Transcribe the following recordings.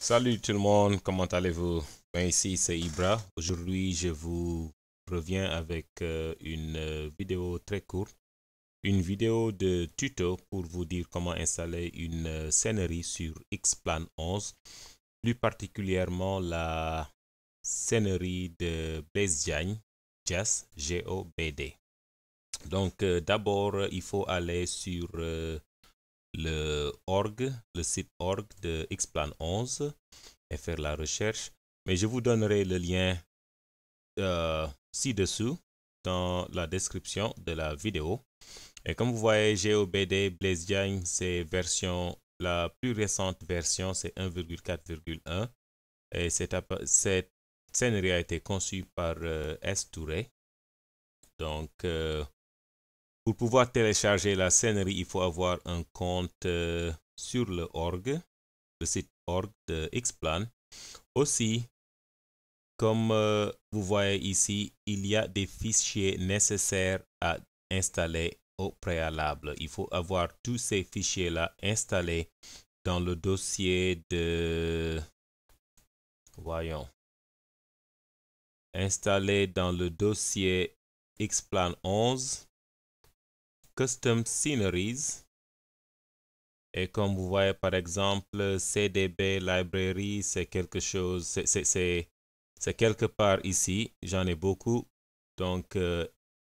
Salut tout le monde, comment allez-vous ben Ici c'est Ibra. Aujourd'hui je vous reviens avec euh, une euh, vidéo très courte. Une vidéo de tuto pour vous dire comment installer une euh, scénerie sur x plan 11. Plus particulièrement la scénerie de basejang Jazz, g Donc d'abord il faut aller sur le org, le site org de Xplan 11 et faire la recherche. Mais je vous donnerai le lien euh, ci-dessous dans la description de la vidéo. Et comme vous voyez, GOBD Blaze c'est version, la plus récente version, c'est 1,4,1. Et cette, cette a été conçue par euh, S. Touré. Donc, euh, pour pouvoir télécharger la scénerie, il faut avoir un compte euh, sur le org, le site org de Xplan. Aussi, comme euh, vous voyez ici, il y a des fichiers nécessaires à installer au préalable. Il faut avoir tous ces fichiers-là installés dans le dossier de... Voyons. Installés dans le dossier Xplan 11 Custom Sceneries. Et comme vous voyez, par exemple, CDB Library, c'est quelque chose, c'est quelque part ici. J'en ai beaucoup. Donc, euh,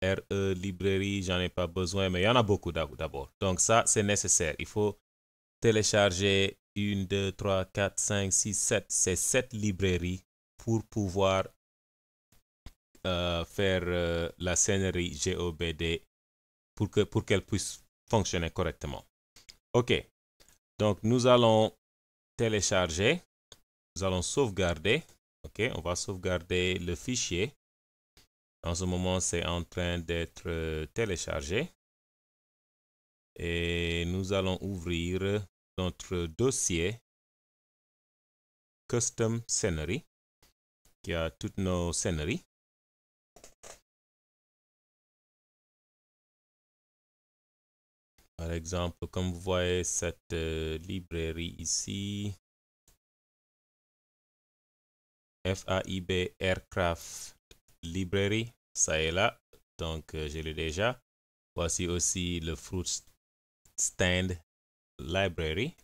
RE Library, j'en ai pas besoin, mais il y en a beaucoup d'abord. Donc, ça, c'est nécessaire. Il faut télécharger une, deux, trois, quatre, cinq, six, sept. C'est sept librairies pour pouvoir euh, faire euh, la scenerie GOBD pour qu'elle puisse fonctionner correctement. OK. Donc, nous allons télécharger. Nous allons sauvegarder. OK, on va sauvegarder le fichier. En ce moment, c'est en train d'être euh, téléchargé. Et nous allons ouvrir notre dossier Custom Scenery qui a toutes nos sceneries. Par exemple, comme vous voyez cette euh, librairie ici, FAIB Aircraft Library, ça est là, donc j'ai euh, je l'ai déjà. Voici aussi le Fruit Stand Library,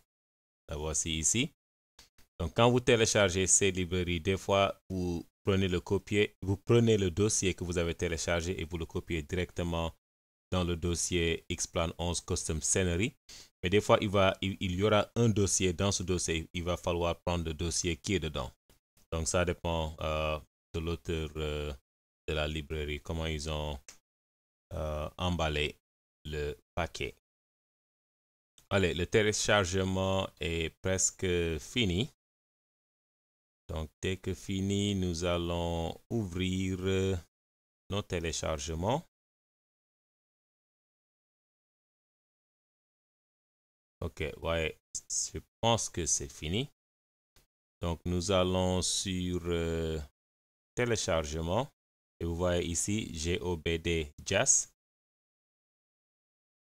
la voici ici. Donc quand vous téléchargez ces librairies, des fois vous prenez le copier, vous prenez le dossier que vous avez téléchargé et vous le copiez directement dans le dossier Xplan 11 Custom Scenery. Mais des fois, il, va, il, y aura un dossier. Dans ce dossier, il va falloir prendre le dossier qui est dedans. Donc, ça dépend euh, de l'auteur euh, de la librairie, comment ils ont euh, emballé le paquet. Allez, le téléchargement est presque fini. Donc, dès que fini, nous allons ouvrir nos téléchargements. Ok, ouais, je pense que c'est fini. Donc, nous allons sur euh, téléchargement. Et vous voyez ici, GOBD Jazz.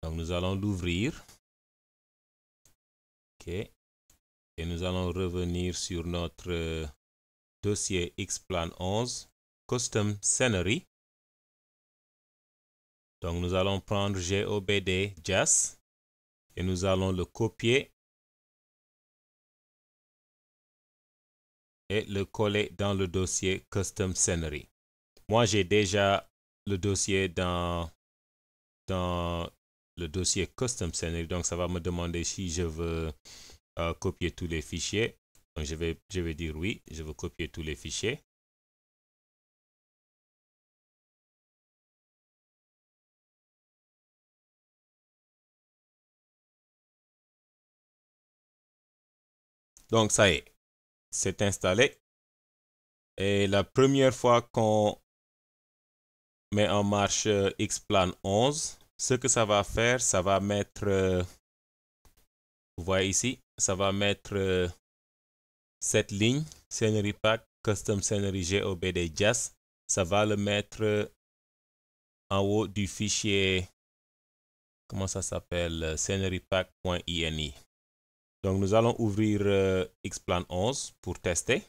Donc, nous allons l'ouvrir. OK. Et nous allons revenir sur notre euh, dossier Xplan 11, Custom Scenery. Donc, nous allons prendre GOBD Jazz et nous allons le copier et le coller dans le dossier Custom Scenery. Moi, j'ai déjà le dossier dans, le dossier Custom Scenery, donc ça va me demander si je veux euh, copier tous les fichiers. Donc, vais, je vais dire oui, je veux copier tous les fichiers. Donc ça y est, c'est installé. Et la première fois qu'on met en marche euh, Xplan 11, ce que ça va faire, ça va mettre, euh, vous voyez ici, ça va mettre euh, cette ligne, Scenery Pack, Custom Scenery GOBD Jazz, ça va le mettre en haut du fichier, comment ça s'appelle, scenerypack.ini. Donc nous allons ouvrir euh, Xplan 11 pour tester.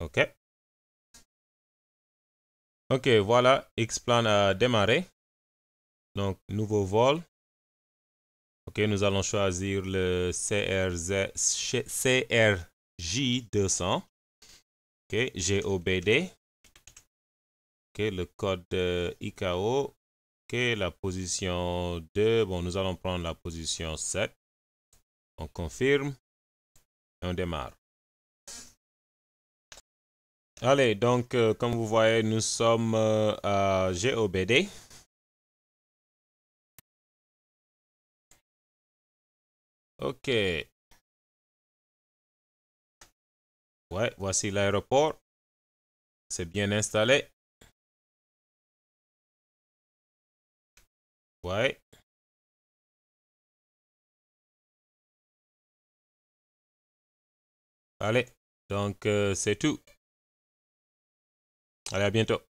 OK. OK, voilà, Xplan a démarré. Donc, nouveau vol. OK, nous allons choisir le CRZ, CRJ200. OK, GOBD le code euh, ICAO, la position 2. Bon, nous allons prendre la position 7. On confirme. on démarre. Allez, donc, euh, comme vous voyez, nous sommes euh, à GOBD. OK. Ouais, voici l'aéroport. C'est bien installé. Allez, donc euh, c'est tout. Allez, à bientôt.